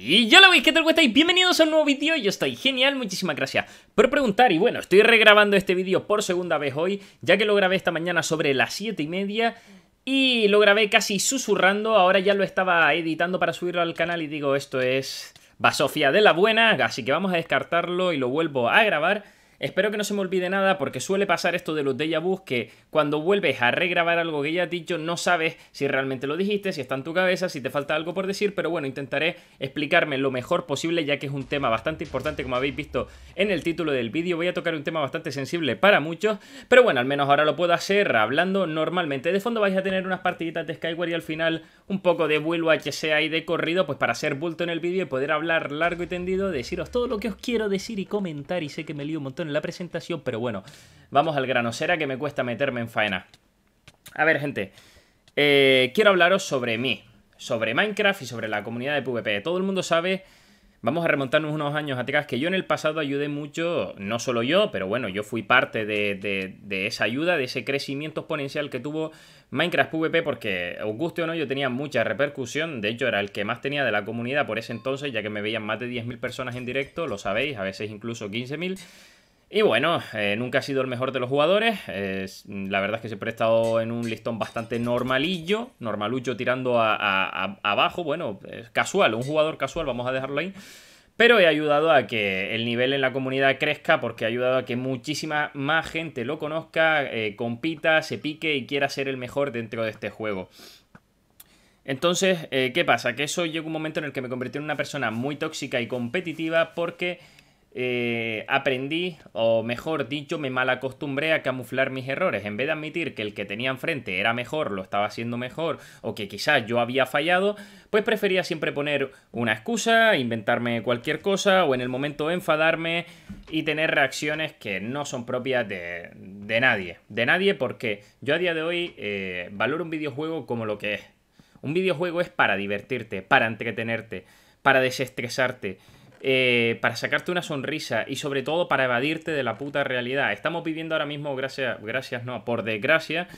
Y yo lo veis, ¿qué tal estáis? Bienvenidos a un nuevo vídeo, yo estoy genial, muchísimas gracias por preguntar Y bueno, estoy regrabando este vídeo por segunda vez hoy, ya que lo grabé esta mañana sobre las 7 y media Y lo grabé casi susurrando, ahora ya lo estaba editando para subirlo al canal y digo, esto es basofia de la buena Así que vamos a descartarlo y lo vuelvo a grabar Espero que no se me olvide nada porque suele pasar esto de los déjà vu que cuando vuelves a regrabar algo que ya has dicho no sabes si realmente lo dijiste, si está en tu cabeza, si te falta algo por decir, pero bueno, intentaré explicarme lo mejor posible ya que es un tema bastante importante como habéis visto en el título del vídeo. Voy a tocar un tema bastante sensible para muchos, pero bueno, al menos ahora lo puedo hacer hablando normalmente. De fondo vais a tener unas partiditas de Skyward y al final un poco de vuelo HCA de corrido pues para hacer bulto en el vídeo y poder hablar largo y tendido, deciros todo lo que os quiero decir y comentar y sé que me lío un montón la presentación, pero bueno, vamos al grano, será que me cuesta meterme en faena. A ver, gente, eh, quiero hablaros sobre mí, sobre Minecraft y sobre la comunidad de PvP. Todo el mundo sabe, vamos a remontarnos unos años atrás, que yo en el pasado ayudé mucho, no solo yo, pero bueno, yo fui parte de, de esa ayuda, de ese crecimiento exponencial que tuvo Minecraft PvP, porque os guste o no, yo tenía mucha repercusión, de hecho era el que más tenía de la comunidad por ese entonces, ya que me veían más de 10.000 personas en directo, lo sabéis, a veces incluso 15.000. Y bueno, eh, nunca ha sido el mejor de los jugadores. la verdad es que se he prestado en un listón bastante normalillo, normalucho tirando a, abajo. Bueno, casual, un jugador casual, vamos a dejarlo ahí. Pero he ayudado a que el nivel en la comunidad crezca porque he ayudado a que muchísima más gente lo conozca, eh, compita, se pique y quiera ser el mejor dentro de este juego. Entonces, eh, ¿qué pasa? Que eso llegó un momento en el que me convertí en una persona muy tóxica y competitiva porque eh, aprendí, o mejor dicho, me malacostumbré a camuflar mis errores. En vez de admitir que el que tenía enfrente era mejor, lo estaba haciendo mejor, o que quizás yo había fallado, pues prefería siempre poner una excusa, inventarme cualquier cosa, o en el momento enfadarme y tener reacciones que no son propias de, de nadie. De nadie porque yo a día de hoy eh, valoro un videojuego como lo que es. Un videojuego es para divertirte, para entretenerte, para desestresarte eh, para sacarte una sonrisa y sobre todo para evadirte de la puta realidad. Estamos viviendo ahora mismo, gracias, gracias no, por desgracia,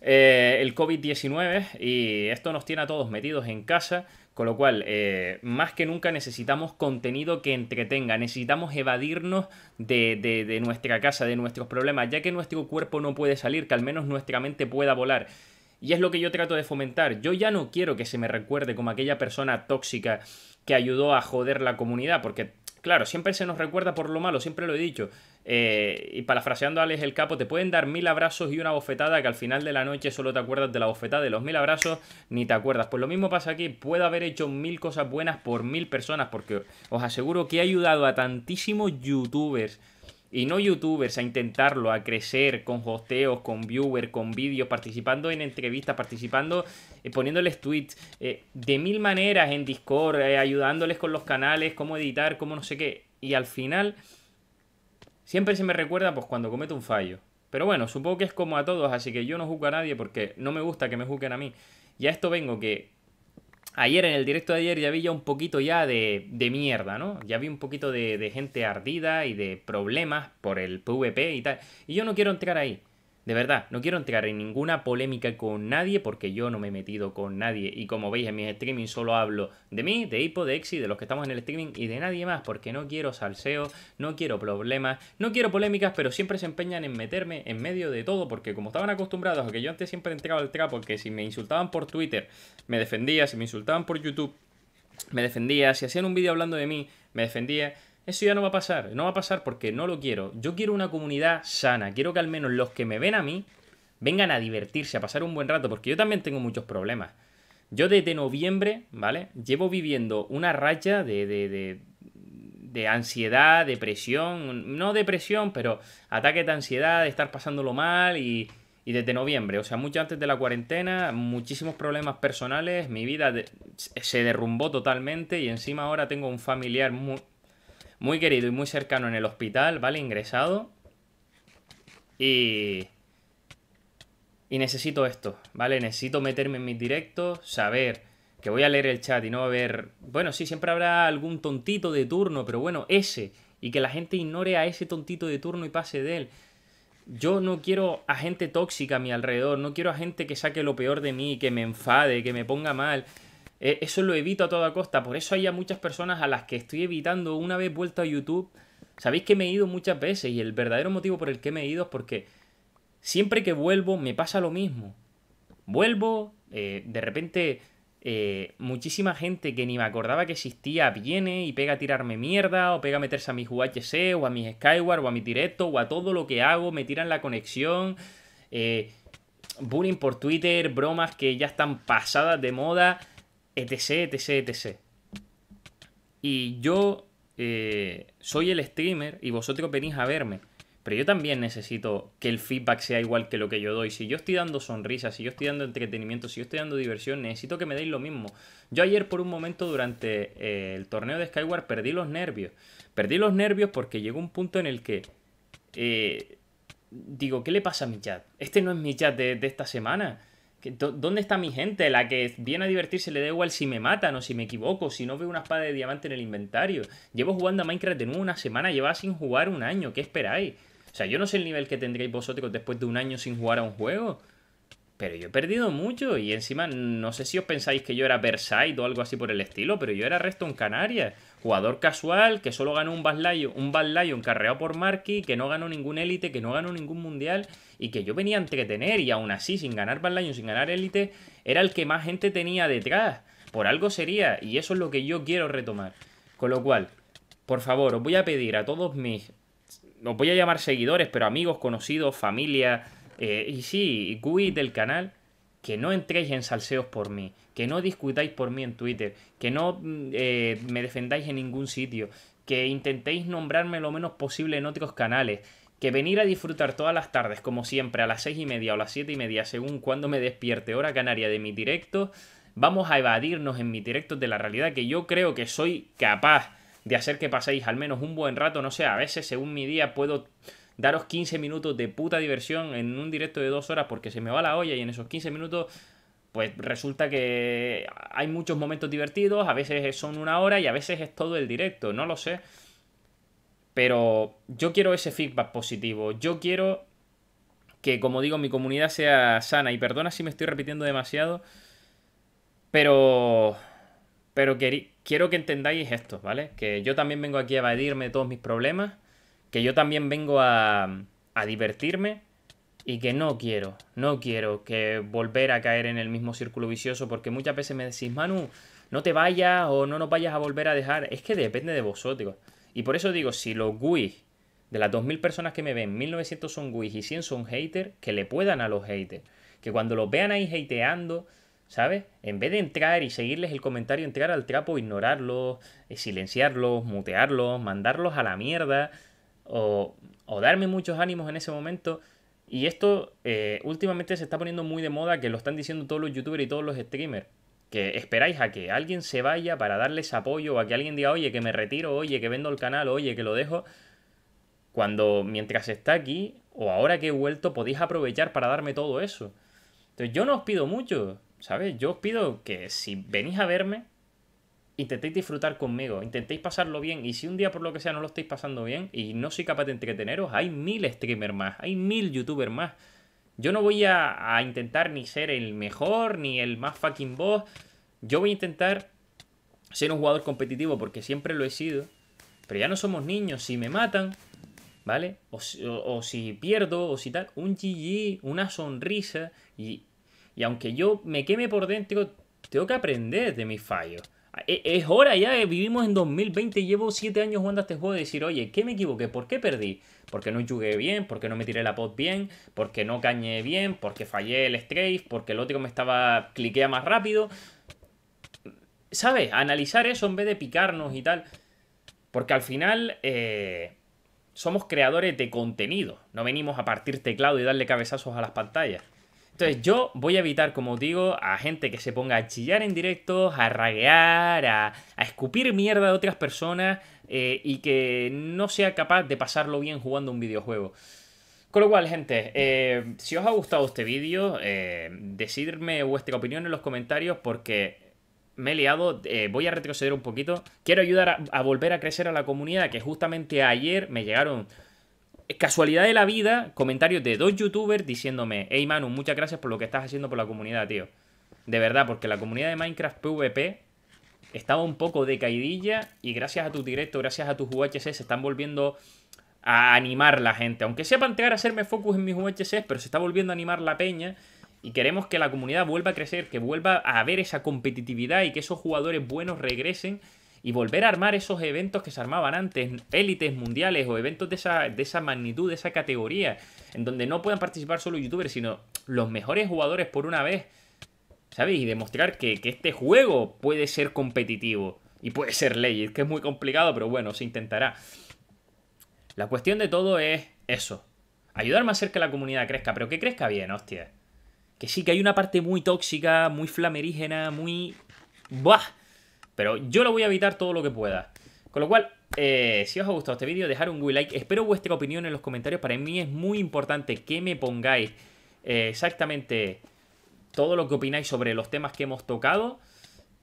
eh, el COVID-19 y esto nos tiene a todos metidos en casa, con lo cual eh, más que nunca necesitamos contenido que entretenga, necesitamos evadirnos de, de nuestra casa, de nuestros problemas, ya que nuestro cuerpo no puede salir, que al menos nuestra mente pueda volar. Y es lo que yo trato de fomentar. Yo ya no quiero que se me recuerde como aquella persona tóxica que ayudó a joder la comunidad, porque Claro, siempre se nos recuerda por lo malo, siempre lo he dicho. Eh, y parafraseando a Alex el Capo, te pueden dar mil abrazos y una bofetada que al final de la noche solo te acuerdas de la bofetada de los mil abrazos, ni te acuerdas. Pues lo mismo pasa aquí, puedo haber hecho mil cosas buenas por mil personas, porque os aseguro que he ayudado a tantísimos youtubers y no youtubers a intentarlo, a crecer con hosteos, con viewers, con vídeos, participando en entrevistas, participando, eh, poniéndoles tweets eh, de mil maneras en Discord, eh, ayudándoles con los canales, cómo editar, cómo no sé qué. Y al final, siempre se me recuerda pues cuando cometo un fallo. Pero bueno, supongo que es como a todos, así que yo no juzgo a nadie porque no me gusta que me juzguen a mí. Y a esto vengo que ayer en el directo de ayer ya vi ya un poquito ya de, mierda, ¿no? Ya vi un poquito de, de gente ardida y de problemas por el PvP y tal. Y yo no quiero entrar ahí. De verdad, no quiero entrar en ninguna polémica con nadie porque yo no me he metido con nadie y como veis en mis streaming solo hablo de mí, de Hipo, de Exi, de los que estamos en el streaming y de nadie más porque no quiero salseo, no quiero problemas, no quiero polémicas, pero siempre se empeñan en meterme en medio de todo porque como estaban acostumbrados a que yo antes siempre entraba al trapo que si me insultaban por Twitter me defendía, si me insultaban por YouTube me defendía, si hacían un vídeo hablando de mí me defendía eso ya no va a pasar, no va a pasar porque no lo quiero. Yo quiero una comunidad sana, quiero que al menos los que me ven a mí vengan a divertirse, a pasar un buen rato, porque yo también tengo muchos problemas. Yo desde noviembre, ¿vale? Llevo viviendo una racha de, de, de, ansiedad, depresión, no depresión, pero ataques de ansiedad, de estar pasándolo mal y, y desde noviembre, o sea, mucho antes de la cuarentena, muchísimos problemas personales, mi vida se derrumbó totalmente y encima ahora tengo un familiar muy, muy querido y muy cercano en el hospital, ¿vale? Ingresado. Y... Y necesito esto, ¿vale? Necesito meterme en mis directos, saber que voy a leer el chat y no va a haber... Bueno, sí, siempre habrá algún tontito de turno, pero bueno, ese. Y que la gente ignore a ese tontito de turno y pase de él. Yo no quiero a gente tóxica a mi alrededor, no quiero a gente que saque lo peor de mí, que me enfade, que me ponga mal. E, eso lo evito a toda costa. Por eso hay muchas personas a las que estoy evitando una vez vuelto a YouTube. Sabéis que me he ido muchas veces y el verdadero motivo por el que me he ido es porque siempre que vuelvo me pasa lo mismo. Vuelvo, eh, de repente eh, muchísima gente que ni me acordaba que existía viene y pega a tirarme mierda o pega a meterse a mis UHC o a mis Skyward o a mi directo o a todo lo que hago, me tiran la conexión. Eh, bullying por Twitter, bromas que ya están pasadas de moda etc, etc, etc. Y yo eh, soy el streamer y vosotros venís a verme. Pero yo también necesito que el feedback sea igual que lo que yo doy. Si yo estoy dando sonrisas, si yo estoy dando entretenimiento, si yo estoy dando diversión, necesito que me deis lo mismo. Yo ayer por un momento durante eh, el torneo de Skyward perdí los nervios. Perdí los nervios porque llegó un punto en el que... Eh, digo, ¿qué le pasa a mi chat? Este no es mi chat de, de esta semana. ¿Dónde está mi gente? La que viene a divertirse le da igual si me matan o si me equivoco, si no veo una espada de diamante en el inventario. Llevo jugando a Minecraft de una semana, llevaba sin jugar un año, ¿qué esperáis? O sea, yo no sé el nivel que tendréis vosotros después de un año sin jugar a un juego. Pero yo he perdido mucho y encima no sé si os pensáis que yo era Versailles o algo así por el estilo, pero yo era Reston Canarias. Jugador casual que solo ganó un Bad Lion, un carreado por Marky, que no ganó ningún élite, que no ganó ningún mundial y que yo venía a entretener y aún así, sin ganar Bad Lion, sin ganar élite, era el que más gente tenía detrás. Por algo sería y eso es lo que yo quiero retomar. Con lo cual, por favor, os voy a pedir a todos mis... Os voy a llamar seguidores, pero amigos, conocidos, familia... Eh, y sí, GUI del canal, que no entréis en salseos por mí que no discutáis por mí en Twitter, que no mm, eh, me defendáis en ningún sitio, que intentéis nombrarme lo menos posible en otros canales, que venir a disfrutar todas las tardes, como siempre, a las seis y media o las siete y media, según cuando me despierte hora canaria de mi directo, vamos a evadirnos en mi directo de la realidad, que yo creo que soy capaz de hacer que paséis al menos un buen rato, no sé, a veces según mi día puedo daros 15 minutos de puta diversión en un directo de dos horas porque se me va la olla y en esos 15 minutos pues resulta que hay muchos momentos divertidos, a veces son una hora y a veces es todo el directo, no lo sé. Pero yo quiero ese feedback positivo, yo quiero que, como digo, mi comunidad sea sana y perdona si me estoy repitiendo demasiado, pero... Pero quiero que entendáis esto, ¿vale? Que yo también vengo aquí a evadirme de todos mis problemas, que yo también vengo a, a divertirme y que no quiero, no quiero que volver a caer en el mismo círculo vicioso porque muchas veces me decís, Manu, no te vayas o no nos vayas a volver a dejar. Es que depende de vosotros. Y por eso digo, si los GUIs, de las 2.000 personas que me ven, 1.900 son GUIs y 100 son haters, que le puedan a los haters. Que cuando los vean ahí hateando, ¿sabes? En vez de entrar y seguirles el comentario, entrar al trapo, ignorarlos, eh, silenciarlos, mutearlos, mandarlos a la mierda o, o darme muchos ánimos en ese momento y esto eh, últimamente se está poniendo muy de moda, que lo están diciendo todos los youtubers y todos los streamers. Que esperáis a que alguien se vaya para darles apoyo, o a que alguien diga, oye, que me retiro, oye, que vendo el canal, oye, que lo dejo. Cuando mientras está aquí, o ahora que he vuelto, podéis aprovechar para darme todo eso. Entonces yo no os pido mucho, ¿sabes? Yo os pido que si venís a verme, intentéis disfrutar conmigo, intentéis pasarlo bien y si un día por lo que sea no lo estáis pasando bien y no soy capaz de entreteneros, hay mil streamers más, hay mil youtubers más. Yo no voy a, intentar ni ser el mejor ni el más fucking boss. Yo voy a intentar ser un jugador competitivo porque siempre lo he sido. Pero ya no somos niños. Si me matan, ¿vale? O, si pierdo, o si tal, un GG, una sonrisa. Y, y aunque yo me queme por dentro, tengo que aprender de mis fallos. E, es hora ya, eh, vivimos en 2020, llevo 7 años jugando a este juego de decir, oye, ¿qué me equivoqué? ¿Por qué perdí? porque no jugué bien? porque no me tiré la pot bien? porque no cañé bien? porque fallé el strafe? porque el otro me estaba cliquea más rápido? ¿Sabes? Analizar eso en vez de picarnos y tal. Porque al final eh, somos creadores de contenido, no venimos a partir teclado y darle cabezazos a las pantallas. Entonces yo voy a evitar, como digo, a gente que se ponga a chillar en directo, a raguear, a, escupir mierda de otras personas eh, y que no sea capaz de pasarlo bien jugando un videojuego. Con lo cual, gente, eh, si os ha gustado este vídeo, eh, decidme vuestra opinión en los comentarios porque me he liado, voy a retroceder un poquito. Quiero ayudar a, volver a crecer a la comunidad, que justamente ayer me llegaron eh, casualidad de la vida, comentarios de dos youtubers diciéndome, hey Manu, muchas gracias por lo que estás haciendo por la comunidad, tío. De verdad, porque la comunidad de Minecraft PvP estaba un poco decaidilla y gracias a tu directo, gracias a tus UHC se están volviendo a animar la gente. Aunque sea plantear hacerme focus en mis UHC, pero se está volviendo a animar la peña y queremos que la comunidad vuelva a crecer, que vuelva a haber esa competitividad y que esos jugadores buenos regresen y volver a armar esos eventos que se armaban antes, élites mundiales o eventos de esa, magnitud, de esa categoría, en donde no puedan participar solo youtubers, sino los mejores jugadores por una vez, ¿Sabes? Y demostrar que, este juego puede ser competitivo y puede ser ley, que es muy complicado, pero bueno, se intentará. La cuestión de todo es eso. Ayudar a hacer que la comunidad crezca, pero que crezca bien, hostia. Que sí, que hay una parte muy tóxica, muy flamerígena, muy... ¡Buah! Pero yo lo voy a evitar todo lo que pueda. Con lo cual, eh, si os ha gustado este vídeo, dejar un like. Espero vuestra opinión en los comentarios. Para mí es muy importante que me pongáis eh, exactamente todo lo que opináis sobre los temas que hemos tocado.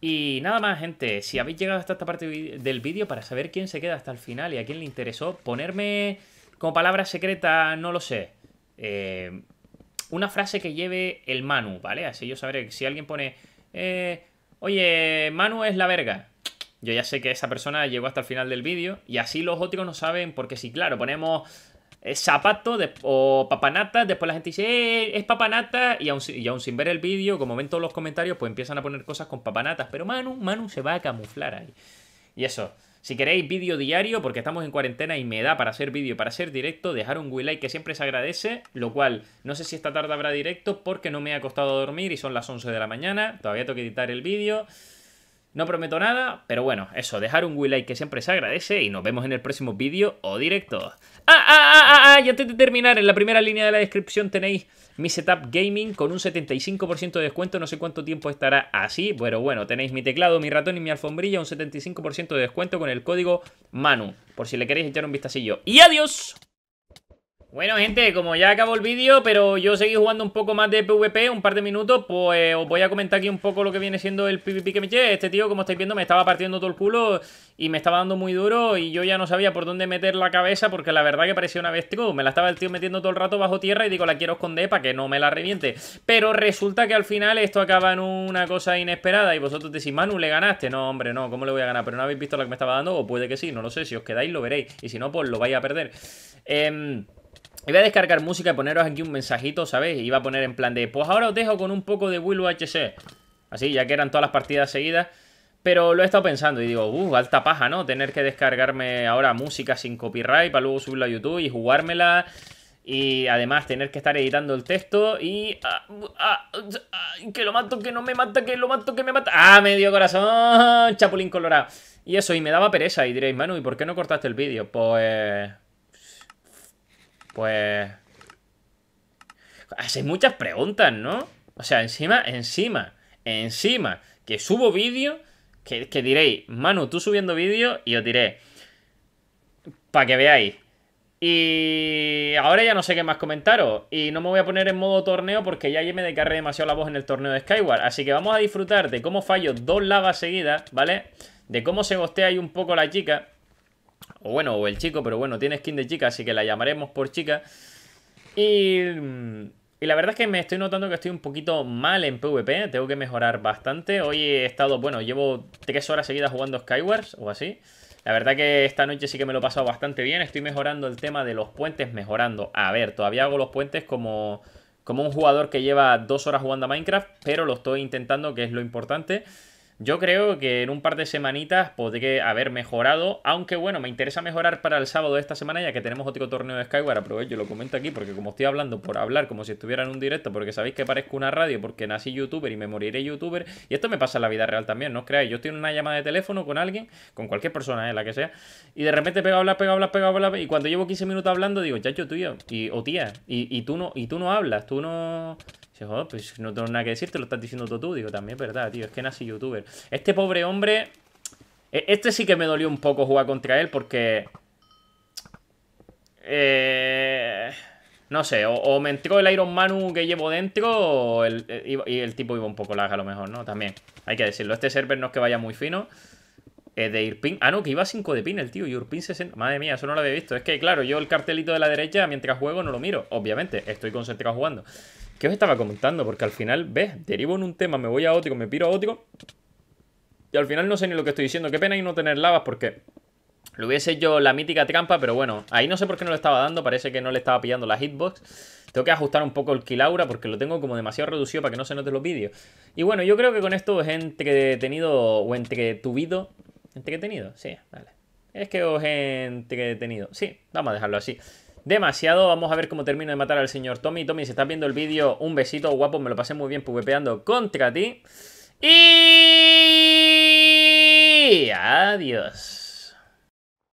Y nada más, gente. Si habéis llegado hasta esta parte del vídeo para saber quién se queda hasta el final y a quién le interesó, ponerme como palabra secreta, no lo sé. Eh, una frase que lleve el Manu, ¿vale? Así yo sabré que si alguien pone... Oye, Manu es la verga. Yo ya sé que esa persona llegó hasta el final del vídeo y así los otros no saben porque si, claro, ponemos eh, zapato de, o papanata, después la gente dice, eh, es papanata, y aún, y aún sin ver el vídeo, como ven todos los comentarios, pues empiezan a poner cosas con papanatas, pero Manu, Manu se va a camuflar ahí. Y eso, si queréis vídeo diario, porque estamos en cuarentena y me da para hacer vídeo, para hacer directo, dejar un like que siempre se agradece, lo cual no sé si esta tarde habrá directo porque no me ha costado dormir y son las 11 de la mañana, todavía tengo que editar el vídeo. No prometo nada, pero bueno, eso, dejar un we like que siempre se agradece y nos vemos en el próximo vídeo o directo. ¡Ah, ah, ah, ah! Ya ah, Y antes de terminar, en la primera línea de la descripción tenéis mi setup gaming con un 75% de descuento. No sé cuánto tiempo estará así, pero bueno, tenéis mi teclado, mi ratón y mi alfombrilla, un 75% de descuento con el código MANU, por si le queréis echar un vistacillo. ¡Y adiós! Bueno, gente, como ya acabó el vídeo, pero yo seguí jugando un poco más de PvP, un par de minutos, pues os voy a comentar aquí un poco lo que viene siendo el PvP que me eché. Este tío, como estáis viendo, me estaba partiendo todo el culo y me estaba dando muy duro y yo ya no sabía por dónde meter la cabeza porque la verdad que parecía una bestia. Me la estaba el tío metiendo todo el rato bajo tierra y digo, la quiero esconder para que no me la reviente. Pero resulta que al final esto acaba en una cosa inesperada y vosotros decís, Manu, ¿le ganaste? No, hombre, no, ¿cómo le voy a ganar? Pero no habéis visto la que me estaba dando o puede que sí, no lo sé. Si os quedáis lo veréis y si no, pues lo vais a perder. Eh... Y voy a descargar música y poneros aquí un mensajito, ¿sabéis? Iba a poner en plan de, pues ahora os dejo con un poco de Will HC. Así, ya que eran todas las partidas seguidas. Pero lo he estado pensando y digo, uff, uh, alta paja, ¿no? Tener que descargarme ahora música sin copyright para luego subirla a YouTube y jugármela. Y además tener que estar editando el texto y... Ah, ah, ah que lo mato, que no me mata, que lo mato, que me mata. ¡Ah, me dio corazón! Chapulín colorado. Y eso, y me daba pereza. Y diréis, Manu, ¿y por qué no cortaste el vídeo? Pues... Pues... Hacéis muchas preguntas, ¿no? O sea, encima, encima, encima, que subo vídeo, que, diréis, Manu, tú subiendo vídeo, y os diré, para que veáis. Y ahora ya no sé qué más comentaros. Y no me voy a poner en modo torneo porque ya me decarré demasiado la voz en el torneo de Skyward. Así que vamos a disfrutar de cómo fallo dos lavas seguidas, ¿vale? De cómo se gostea ahí un poco la chica. O bueno, o el chico, pero bueno, tiene skin de chica, así que la llamaremos por chica. Mm, y, la verdad es que me estoy notando que estoy un poquito mal en PvP, tengo que mejorar bastante. Hoy he estado, bueno, llevo 3 horas seguidas jugando Skywars o así. La verdad que esta noche sí que me lo he pasado bastante bien. Estoy mejorando el tema de los puentes, mejorando. A ver, todavía hago los puentes como, como un jugador que lleva dos horas jugando a Minecraft, pero lo estoy intentando, que es lo importante. Yo creo que en un par de semanitas podré haber mejorado, aunque bueno, me interesa mejorar para el sábado de esta semana ya que tenemos otro torneo de Skyward, aprovecho, yo lo comento aquí porque como estoy hablando por hablar como si estuviera en un directo, porque sabéis que parezco una radio porque nací youtuber y me moriré youtuber, y esto me pasa en la vida real también, no os creáis, yo estoy en una llamada de teléfono con alguien, con cualquier persona, eh, la que sea, y de repente pego a hablar, pego pega, hablar, y cuando llevo 15 minutos hablando digo, chacho, tuyo y, o tía, y, y tú no, y tú no hablas, tú no... Oh, pues no tengo nada que decir, te lo estás diciendo todo tú. Digo, también es verdad, tío, es que nací youtuber. Este pobre hombre... E-, este sí que me dolió un poco jugar contra él porque... Eh, no sé, o, me entró el Iron Manu que llevo dentro o el, e, y el tipo iba un poco lag a lo mejor, ¿no? También, hay que decirlo. Este server no es que vaya muy fino. Es de Irpin. Ah, no, que iba 5 de pin el tío. Y Irpin 60. Madre mía, eso no lo había visto. Es que, claro, yo el cartelito de la derecha mientras juego no lo miro. Obviamente, estoy concentrado jugando. ¿Qué os estaba comentando? Porque al final, ¿ves? Derivo en un tema, me voy a ótico, me piro a ótico. Y al final no sé ni lo que estoy diciendo. Qué pena y no tener lavas porque lo hubiese hecho la mítica trampa, pero bueno, ahí no sé por qué no lo estaba dando, parece que no le estaba pillando la hitbox. Tengo que ajustar un poco el kilaura porque lo tengo como demasiado reducido para que no se note los vídeos. Y bueno, yo creo que con esto os he entretenido o entretuvido. ¿Entretenido? Sí, vale. Es que os he entretenido. Sí, vamos a dejarlo así demasiado. Vamos a ver cómo termino de matar al señor Tommy. Tommy, si estás viendo el vídeo, un besito, guapo. Me lo pasé muy bien pvpeando contra ti. Y... Adiós.